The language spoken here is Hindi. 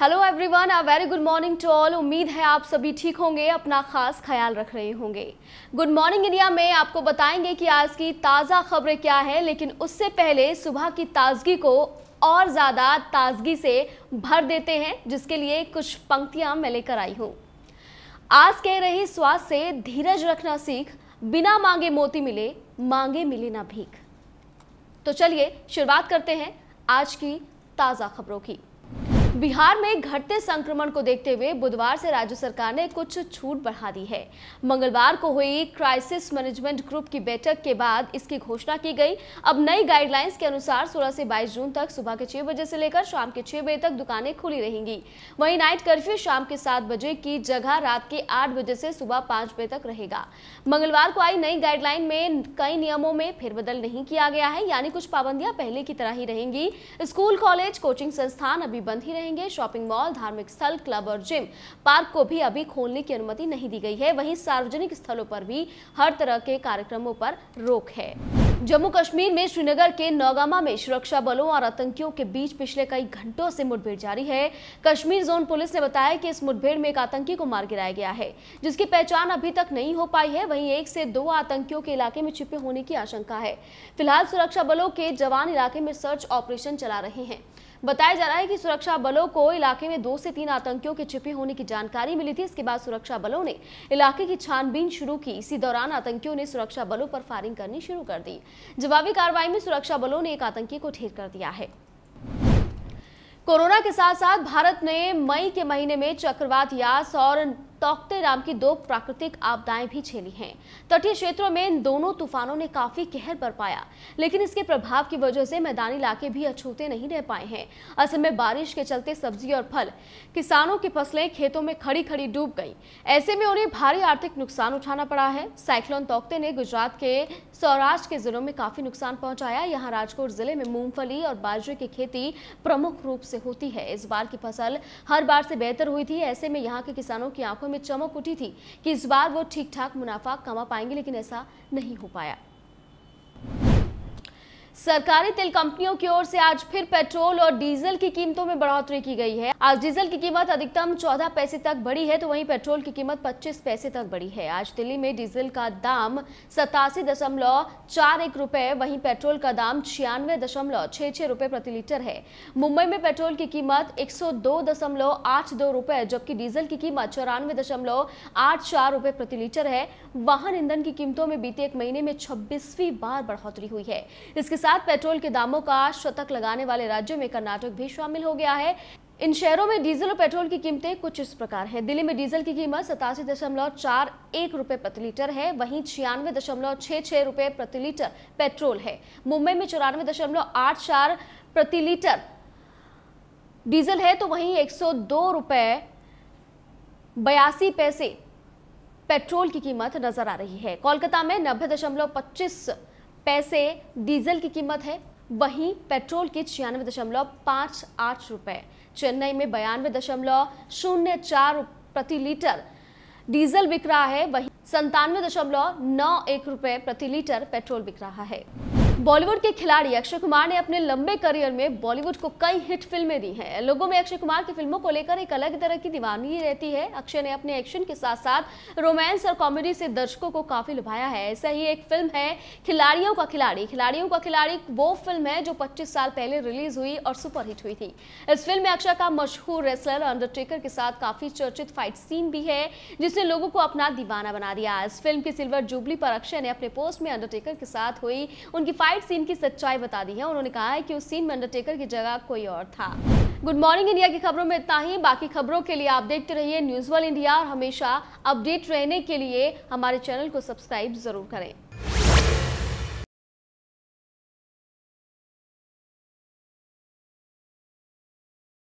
hello everyone uh very good morning to all उम्मीद है आप सभी ठीक होंगे अपना खास ख्याल रख रहे होंगे गुड मॉर्निंग इंडिया में आपको बताएंगे कि आज की ताज़ा खबरें क्या है लेकिन उससे पहले सुबह की ताजगी को और ज़्यादा ताजगी से भर देते हैं जिसके लिए कुछ पंक्तियाँ मैं लेकर आई हूँ आज कह रही स्वास्थ्य से धीरज रखना सीख बिना मांगे मोती मिले मांगे मिले ना भीख तो चलिए शुरुआत करते हैं आज की ताज़ा खबरों की बिहार में घटते संक्रमण को देखते हुए बुधवार से राज्य सरकार ने कुछ छूट बढ़ा दी है मंगलवार को हुई क्राइसिस मैनेजमेंट ग्रुप की बैठक के बाद इसकी घोषणा की गई अब नई गाइडलाइंस के अनुसार 16 से 22 जून तक सुबह के 6 बजे से लेकर शाम के 6 बजे तक दुकानें खुली रहेंगी वहीं नाइट कर्फ्यू शाम के सात बजे की जगह रात के आठ बजे से सुबह पांच बजे तक रहेगा मंगलवार को आई नई गाइडलाइन में कई नियमों में फेरबदल नहीं किया गया है यानी कुछ पाबंदियां पहले की तरह ही रहेंगी स्कूल कॉलेज कोचिंग संस्थान अभी बंद ही रहेंगे रहेंगे शॉपिंग मॉल धार्मिक स्थल क्लब और जिम पार्क को भी अभी खोलने की अनुमति नहीं दी गई है वहीं सार्वजनिक स्थलों पर भी हर तरह के कार्यक्रमों पर रोक है जम्मू कश्मीर में श्रीनगर के नौगामा में सुरक्षा बलों और आतंकियों के बीच पिछले कई घंटों से मुठभेड़ जारी है कश्मीर जोन पुलिस ने बताया कि इस मुठभेड़ में एक आतंकी को मार गिराया गया है जिसकी पहचान अभी तक नहीं हो पाई है वहीं एक से दो आतंकियों के इलाके में छिपे होने की आशंका है फिलहाल सुरक्षा बलों के जवान इलाके में सर्च ऑपरेशन चला रहे हैं बताया जा रहा है कि सुरक्षा बलों को इलाके में दो से तीन आतंकियों के छिपे होने की जानकारी मिली थी इसके बाद सुरक्षा बलों ने इलाके की छानबीन शुरू की इसी दौरान आतंकियों ने सुरक्षा बलों पर फायरिंग करनी शुरू कर दी जवाबी कार्रवाई में सुरक्षा बलों ने एक आतंकी को ढेर कर दिया है कोरोना के साथ साथ भारत ने मई के महीने में चक्रवात यास और तोकते राम की दो प्राकृतिक आपदाएं भी छेली हैं तटीय क्षेत्रों में इन दोनों तूफानों ने काफी कहर बरपाया लेकिन इसके प्रभाव की वजह से मैदानी इलाके भी अछूते नहीं रह पाए हैं असल में बारिश के चलते सब्जी और फल किसानों की फसलें खेतों में खड़ी खड़ी डूब गई ऐसे में उन्हें भारी आर्थिक नुकसान उठाना पड़ा है साइक्लोन तोकते ने गुजरात के सौराष्ट्र के जिलों में काफी नुकसान पहुंचाया यहाँ राजकोट जिले में मूंगफली और बाजरे की खेती प्रमुख रूप से होती है इस बार की फसल हर बार से बेहतर हुई थी ऐसे में यहाँ के किसानों की आंखों आंखों में चमक उठी थी कि इस बार वो ठीक ठाक मुनाफा कमा पाएंगे लेकिन ऐसा नहीं हो पाया सरकारी तेल कंपनियों की ओर से आज फिर पेट्रोल और डीजल की कीमतों में बढ़ोतरी की गई है आज डीजल की कीमत अधिकतम 14 पैसे तक बढ़ी है तो वहीं पेट्रोल की कीमत 25 पैसे तक बढ़ी है आज दिल्ली में डीजल का दाम सतासी दशमलव चार एक रुपए वहीं पेट्रोल का दाम छियानवे दशमलव छह छह रुपए प्रति लीटर है मुंबई में पेट्रोल की कीमत एक सौ दो दशमलव आठ दो जबकि डीजल की कीमत चौरानवे दशमलव आठ चार प्रति लीटर है वाहन ईंधन की कीमतों में बीते एक महीने में छब्बीसवीं बार बढ़ोतरी हुई है इसके साथ पेट्रोल के दामों का शतक लगाने वाले राज्यों में कर्नाटक भी शामिल हो गया है इन शहरों में डीजल और पेट्रोल की कीमतें कुछ इस प्रकार हैं दिल्ली में डीजल की कीमत सतासी दशमलव चार एक रुपये प्रति लीटर है वहीं छियानवे दशमलव छः छः रुपये प्रति लीटर पेट्रोल है मुंबई में चौरानवे दशमलव आठ चार प्रति लीटर डीजल है तो वहीं एक सौ दो रुपये बयासी पैसे पेट्रोल की कीमत नजर आ रही है कोलकाता में नब्बे दशमलव पच्चीस पैसे डीजल की कीमत है वहीं पेट्रोल की छियानवे दशमलव पाँच आठ रुपये चेन्नई में बयानवे दशमलव शून्य चार प्रति लीटर डीजल बिक रहा है वहीं संतानवे दशमलव नौ एक रुपये प्रति लीटर पेट्रोल बिक रहा है बॉलीवुड के खिलाड़ी अक्षय कुमार ने अपने लंबे करियर में बॉलीवुड को कई हिट फिल्में दी हैं लोगों में अक्षय कुमार की फिल्मों को लेकर एक अलग तरह की दीवानगी रहती है अक्षय ने अपने एक्शन के साथ साथ रोमांस और कॉमेडी से दर्शकों को काफी लुभाया है ऐसा ही एक फिल्म है खिलाड़ियों का खिलाड़ी खिलाड़ियों का खिलाड़ी वो फिल्म है जो पच्चीस साल पहले रिलीज हुई और सुपरहिट हुई थी इस फिल्म में अक्षय का मशहूर रेसलर अंडरटेकर के साथ काफी चर्चित फाइट सीन भी है जिसने लोगों को अपना दीवाना बना दिया इस फिल्म की सिल्वर जुबली पर अक्षय ने अपने पोस्ट में अंडरटेकर के साथ हुई उनकी फाइट सीन की सच्चाई बता दी है उन्होंने कहा है कि उस सीन में अंडरटेकर की जगह कोई और था गुड मॉर्निंग इंडिया की खबरों में इतना ही बाकी खबरों के लिए आप देखते रहिए न्यूज वन इंडिया और हमेशा अपडेट रहने के लिए हमारे चैनल को सब्सक्राइब जरूर करें